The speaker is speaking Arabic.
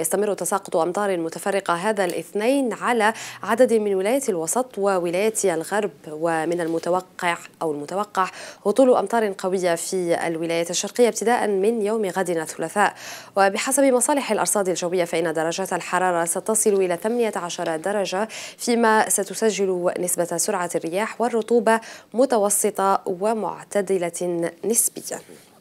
يستمر تساقط أمطار متفرقة هذا الاثنين على عدد من ولايات الوسط وولايات الغرب ومن المتوقع أو المتوقع هطول أمطار قوية في الولايات الشرقية ابتداء من يوم غد الثلاثاء وبحسب مصالح الأرصاد الجوية فإن درجات الحرارة ستصل إلى 18 درجة فيما ستسجل نسبة سرعة الرياح والرطوبة متوسطة ومعتدلة نسبيا